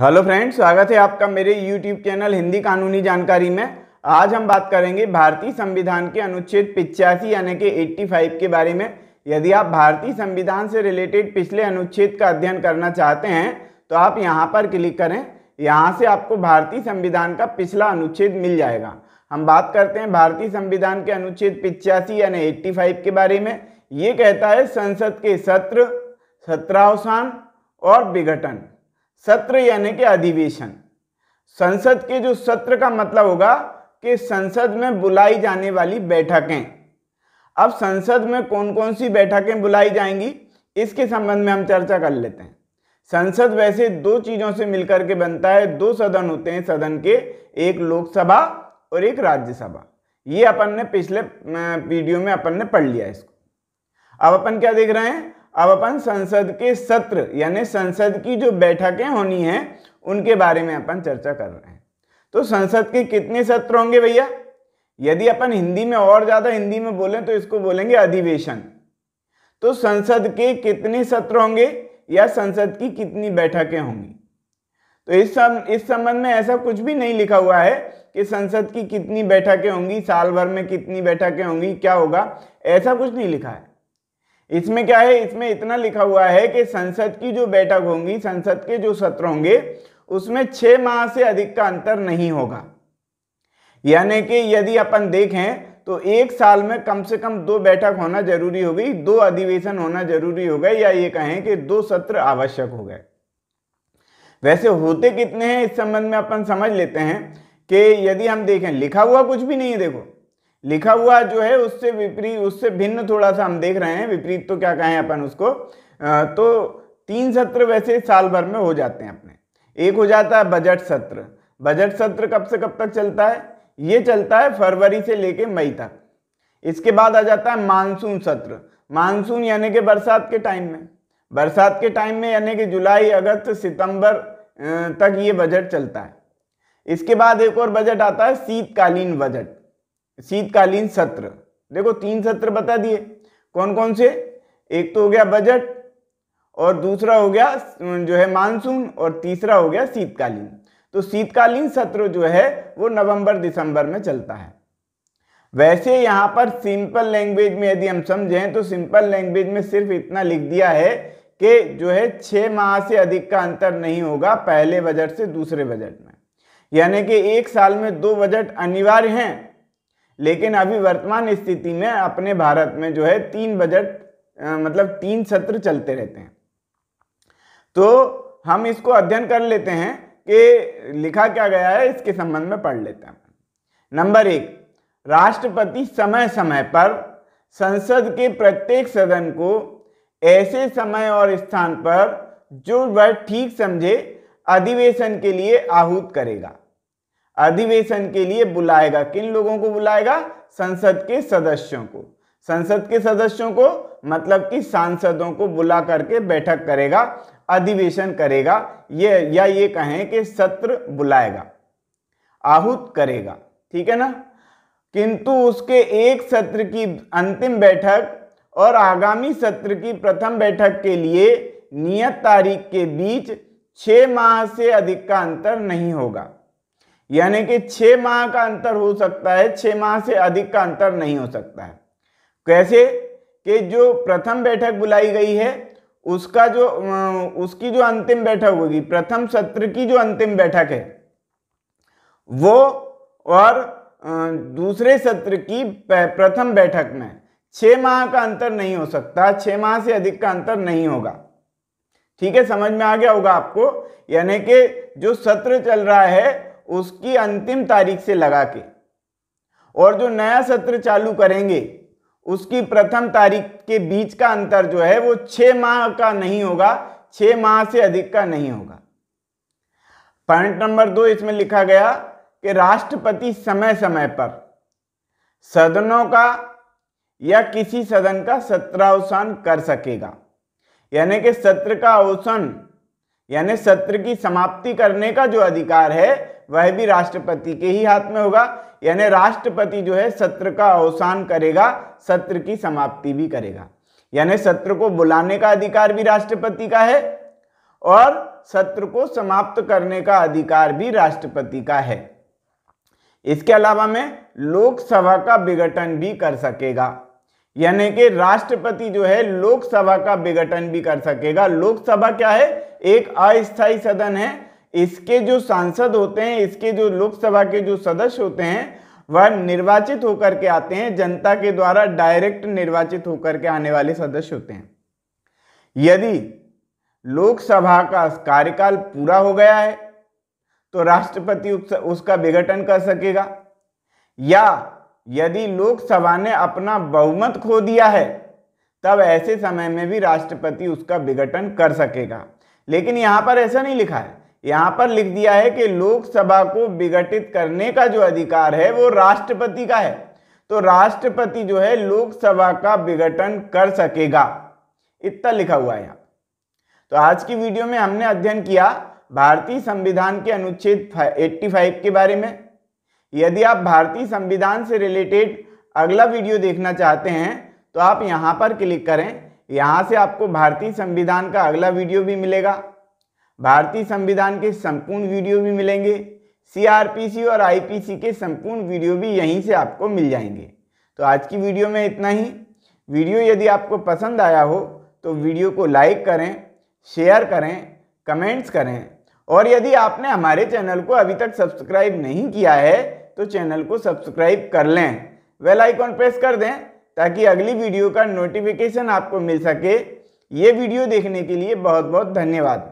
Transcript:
hello friends स्वागत है आपका मेरे यूट्यूब चैनल हिंदी कानूनी जानकारी में आज हम बात करेंगे भारतीय संविधान के अनुच्छेद पिचासी यानी कि एट्टी फाइव के बारे में यदि आप भारतीय संविधान से रिलेटेड पिछले अनुच्छेद का अध्ययन करना चाहते हैं तो आप यहां पर क्लिक करें यहां से आपको भारतीय संविधान का पिछला अनुच्छेद मिल जाएगा हम बात करते हैं भारतीय संविधान के अनुच्छेद पिचासी यानी फाइव के बारे में ये कहता है संसद के सत्र सत्रावसान और विघटन सत्र यानी कि अधिवेशन संसद के जो सत्र का मतलब होगा कि संसद में बुलाई जाने वाली बैठकें अब संसद में कौन कौन सी बैठकें बुलाई जाएंगी इसके संबंध में हम चर्चा कर लेते हैं संसद वैसे दो चीजों से मिलकर के बनता है दो सदन होते हैं सदन के एक लोकसभा और एक राज्यसभा ये अपन ने पिछले वीडियो में अपन ने पढ़ लिया इसको अब अपन क्या देख रहे हैं अब अपन संसद के सत्र यानी संसद की जो बैठकें होनी हैं उनके बारे में अपन चर्चा कर रहे हैं तो संसद के कितने सत्र होंगे भैया यदि अपन हिंदी में और ज़्यादा हिंदी में बोलें तो इसको बोलेंगे अधिवेशन तो संसद के कितने सत्र होंगे या संसद की कितनी बैठकें होंगी तो इस सम, इस संबंध में ऐसा कुछ भी नहीं लिखा हुआ है कि संसद की कितनी बैठकें होंगी साल भर में कितनी बैठकें होंगी क्या होगा ऐसा कुछ नहीं लिखा है इसमें क्या है इसमें इतना लिखा हुआ है कि संसद की जो बैठक होंगी संसद के जो सत्र होंगे उसमें छह माह से अधिक का अंतर नहीं होगा यानी कि यदि अपन देखें तो एक साल में कम से कम दो बैठक होना जरूरी हो गई दो अधिवेशन होना जरूरी हो गए या ये कहें कि दो सत्र आवश्यक हो गए वैसे होते कितने हैं इस संबंध में अपन समझ लेते हैं कि यदि हम देखें लिखा हुआ कुछ भी नहीं है देखो लिखा हुआ जो है उससे विपरीत उससे भिन्न थोड़ा सा हम देख रहे हैं विपरीत तो क्या कहें अपन उसको तो तीन सत्र वैसे साल भर में हो जाते हैं अपने एक हो जाता है बजट सत्र बजट सत्र कब से कब तक चलता है ये चलता है फरवरी से लेके मई तक इसके बाद आ जाता है मानसून सत्र मानसून यानी कि बरसात के टाइम में बरसात के टाइम में यानी कि जुलाई अगस्त सितंबर तक ये बजट चलता है इसके बाद एक और बजट आता है शीतकालीन बजट शीतकालीन सत्र देखो तीन सत्र बता दिए कौन कौन से एक तो हो गया बजट और दूसरा हो गया जो है मानसून और तीसरा हो गया शीतकालीन तो शीतकालीन सत्र जो है वो नवंबर दिसंबर में चलता है वैसे यहाँ पर सिंपल लैंग्वेज में यदि हम समझें तो सिंपल लैंग्वेज में सिर्फ इतना लिख दिया है कि जो है छः माह से अधिक का अंतर नहीं होगा पहले बजट से दूसरे बजट में यानी कि एक साल में दो बजट अनिवार्य हैं लेकिन अभी वर्तमान स्थिति में अपने भारत में जो है तीन बजट मतलब तीन सत्र चलते रहते हैं तो हम इसको अध्ययन कर लेते हैं कि लिखा क्या गया है इसके संबंध में पढ़ लेते हैं नंबर एक राष्ट्रपति समय समय पर संसद के प्रत्येक सदन को ऐसे समय और स्थान पर जो वह ठीक समझे अधिवेशन के लिए आहूत करेगा अधिवेशन के लिए बुलाएगा किन लोगों को बुलाएगा संसद के सदस्यों को संसद के सदस्यों को मतलब कि सांसदों को बुला करके बैठक करेगा अधिवेशन करेगा ये या ये कहें कि सत्र बुलाएगा आहूत करेगा ठीक है ना किंतु उसके एक सत्र की अंतिम बैठक और आगामी सत्र की प्रथम बैठक के लिए नियत तारीख के बीच छह माह से अधिक का अंतर नहीं होगा यानी कि छह माह का अंतर हो सकता है छह माह से अधिक का अंतर नहीं हो सकता है कैसे कि जो प्रथम बैठक बुलाई गई है उसका जो उसकी जो अंतिम बैठक होगी प्रथम सत्र की जो अंतिम बैठक है वो और दूसरे सत्र की प्रथम बैठक में छह माह का अंतर नहीं हो सकता छह माह से अधिक का अंतर नहीं होगा ठीक है समझ में आ गया होगा आपको यानी कि जो सत्र चल रहा है उसकी अंतिम तारीख से लगा के और जो नया सत्र चालू करेंगे उसकी प्रथम तारीख के बीच का अंतर जो है वो छः माह का नहीं होगा छः माह से अधिक का नहीं होगा पॉइंट नंबर दो इसमें लिखा गया कि राष्ट्रपति समय समय पर सदनों का या किसी सदन का सत्रावसान कर सकेगा यानी कि सत्र का अवसन यानी सत्र की समाप्ति करने का जो अधिकार है वह भी राष्ट्रपति के ही हाथ में होगा यानी राष्ट्रपति जो है सत्र का अवसान करेगा सत्र की समाप्ति भी करेगा यानी सत्र को बुलाने का अधिकार भी राष्ट्रपति का है और सत्र को समाप्त करने का अधिकार भी राष्ट्रपति का है इसके अलावा मैं लोकसभा का विघटन भी कर सकेगा यानी कि राष्ट्रपति जो है लोकसभा का विघटन भी कर सकेगा लोकसभा क्या है एक अस्थायी सदन है इसके जो सांसद होते हैं इसके जो लोकसभा के जो सदस्य होते हैं वह निर्वाचित होकर के आते हैं जनता के द्वारा डायरेक्ट निर्वाचित होकर के आने वाले सदस्य होते हैं यदि लोकसभा का कार्यकाल पूरा हो गया है तो राष्ट्रपति उसका विघटन कर सकेगा या यदि लोकसभा ने अपना बहुमत खो दिया है तब ऐसे समय में भी राष्ट्रपति उसका विघटन कर सकेगा लेकिन यहां पर ऐसा नहीं लिखा है यहाँ पर लिख दिया है कि लोकसभा को विघटित करने का जो अधिकार है वो राष्ट्रपति का है तो राष्ट्रपति जो है लोकसभा का विघटन कर सकेगा इतना लिखा हुआ है यहाँ तो आज की वीडियो में हमने अध्ययन किया भारतीय संविधान के अनुच्छेद 85 के बारे में यदि आप भारतीय संविधान से रिलेटेड अगला वीडियो देखना चाहते हैं तो आप यहाँ पर क्लिक करें यहाँ से आपको भारतीय संविधान का अगला वीडियो भी मिलेगा भारतीय संविधान के संपूर्ण वीडियो भी मिलेंगे सीआरपीसी और आईपीसी के संपूर्ण वीडियो भी यहीं से आपको मिल जाएंगे तो आज की वीडियो में इतना ही वीडियो यदि आपको पसंद आया हो तो वीडियो को लाइक करें शेयर करें कमेंट्स करें और यदि आपने हमारे चैनल को अभी तक सब्सक्राइब नहीं किया है तो चैनल को सब्सक्राइब कर लें वेल आइकॉन प्रेस कर दें ताकि अगली वीडियो का नोटिफिकेशन आपको मिल सके ये वीडियो देखने के लिए बहुत बहुत धन्यवाद